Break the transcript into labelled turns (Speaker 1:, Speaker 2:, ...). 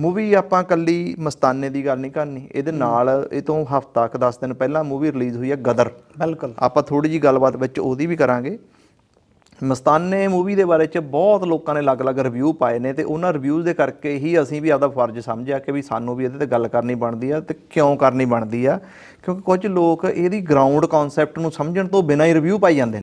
Speaker 1: movie ਆਪਾਂ ਕੱਲੀ ਮਸਤਾਨੇ ਦੀ ਗੱਲ ਨਹੀਂ ਕਰਨੀ ਇਹਦੇ ਨਾਲ ਇਹ ਤੋਂ ਹਫਤਾ ਕ 10 ਦਿਨ ਪਹਿਲਾਂ ਮੂਵੀ ਰਿਲੀਜ਼ ਹੋਈ ਹੈ ਗਦਰ ਬਿਲਕੁਲ ਆਪਾਂ ਥੋੜੀ ਜੀ ਗੱਲਬਾਤ ਵਿੱਚ ਉਹਦੀ ਵੀ ਕਰਾਂਗੇ ਮਸਤਾਨੇ ਮੂਵੀ ਦੇ ਬਾਰੇ ਚ ਬਹੁਤ ਲੋਕਾਂ ਨੇ ਅਲੱਗ-ਅਲੱਗ ਰਿਵਿਊ ਪਾਏ ਨੇ ਤੇ ਉਹਨਾਂ ਰਿਵਿਊਜ਼ ਦੇ ਕਰਕੇ ਹੀ ਅਸੀਂ ਵੀ ਆਪਦਾ ਫਰਜ਼ ਸਮਝਿਆ ਕਿ ਵੀ ਸਾਨੂੰ ਵੀ ਇਹਦੇ ਤੇ ਗੱਲ ਕਰਨੀ ਬਣਦੀ ਆ ਤੇ ਕਿਉਂ ਕਰਨੀ ਬਣਦੀ ਆ ਕਿਉਂਕਿ ਕੁਝ ਲੋਕ ਇਹਦੀ ਗਰਾਊਂਡ ਕਨਸੈਪਟ ਨੂੰ ਸਮਝਣ ਤੋਂ ਬਿਨਾਂ ਹੀ ਰਿਵਿਊ ਪਾਈ ਜਾਂਦੇ